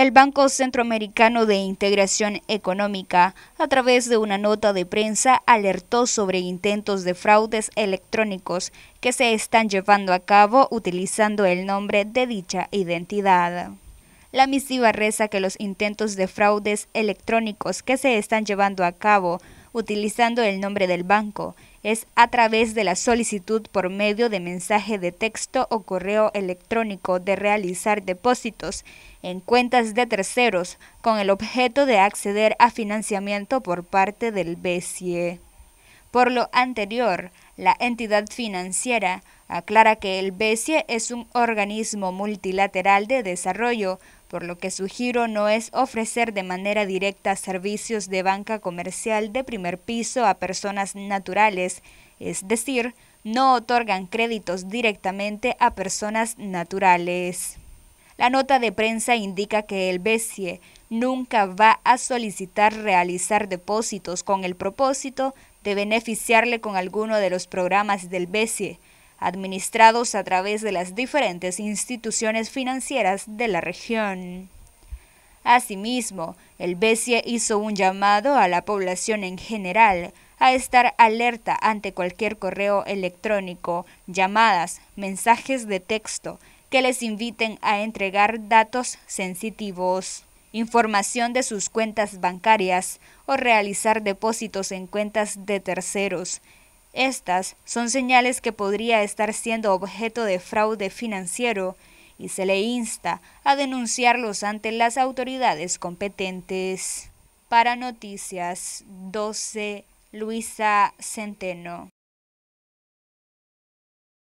El Banco Centroamericano de Integración Económica, a través de una nota de prensa, alertó sobre intentos de fraudes electrónicos que se están llevando a cabo utilizando el nombre de dicha identidad. La misiva reza que los intentos de fraudes electrónicos que se están llevando a cabo utilizando el nombre del banco. Es a través de la solicitud por medio de mensaje de texto o correo electrónico de realizar depósitos en cuentas de terceros con el objeto de acceder a financiamiento por parte del BCE. Por lo anterior, la entidad financiera aclara que el BCE es un organismo multilateral de desarrollo por lo que su giro no es ofrecer de manera directa servicios de banca comercial de primer piso a personas naturales, es decir, no otorgan créditos directamente a personas naturales. La nota de prensa indica que el BESIE nunca va a solicitar realizar depósitos con el propósito de beneficiarle con alguno de los programas del BESIE, administrados a través de las diferentes instituciones financieras de la región. Asimismo, el BESIE hizo un llamado a la población en general a estar alerta ante cualquier correo electrónico, llamadas, mensajes de texto que les inviten a entregar datos sensitivos, información de sus cuentas bancarias o realizar depósitos en cuentas de terceros estas son señales que podría estar siendo objeto de fraude financiero y se le insta a denunciarlos ante las autoridades competentes. Para Noticias 12, Luisa Centeno.